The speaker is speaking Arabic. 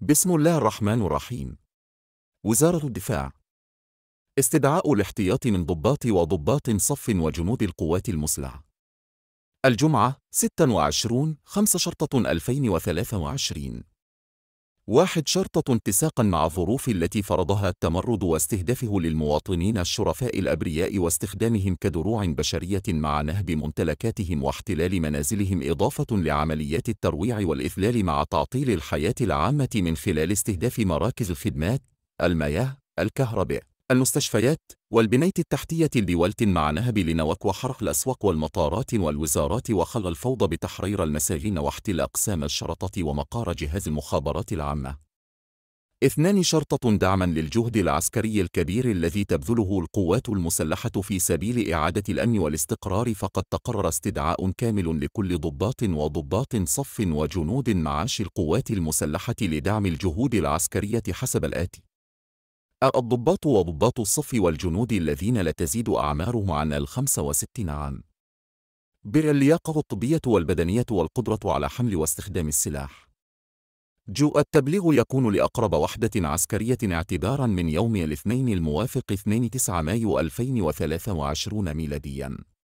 بسم الله الرحمن الرحيم وزارة الدفاع استدعاء الاحتياط من ضباط وضباط صف وجنود القوات المسلحة الجمعة 26 5 شرطة 2023 واحد شرطة اتساقا مع الظروف التي فرضها التمرد واستهدافه للمواطنين الشرفاء الأبرياء واستخدامهم كدروع بشرية مع نهب ممتلكاتهم واحتلال منازلهم إضافة لعمليات الترويع والإذلال مع تعطيل الحياة العامة من خلال استهداف مراكز الخدمات، المياه، الكهرباء، المستشفيات والبنية التحتية لبولتن مع نهب لنوك وحرق الأسواق والمطارات والوزارات وخلى الفوضى بتحرير المساجين واحتل أقسام الشرطة ومقار جهاز المخابرات العامة اثنان شرطة دعما للجهد العسكري الكبير الذي تبذله القوات المسلحة في سبيل إعادة الأمن والاستقرار فقد تقرر استدعاء كامل لكل ضباط وضباط صف وجنود معاش القوات المسلحة لدعم الجهود العسكرية حسب الآتي الضباط وضباط الصف والجنود الذين لا تزيد أعمارهم عن الخمسة وستين عام بر اللياقة الطبية والبدنية والقدرة على حمل واستخدام السلاح جو التبليغ يكون لأقرب وحدة عسكرية اعتباراً من يوم الاثنين الموافق 2 9 مايو 2023 ميلادياً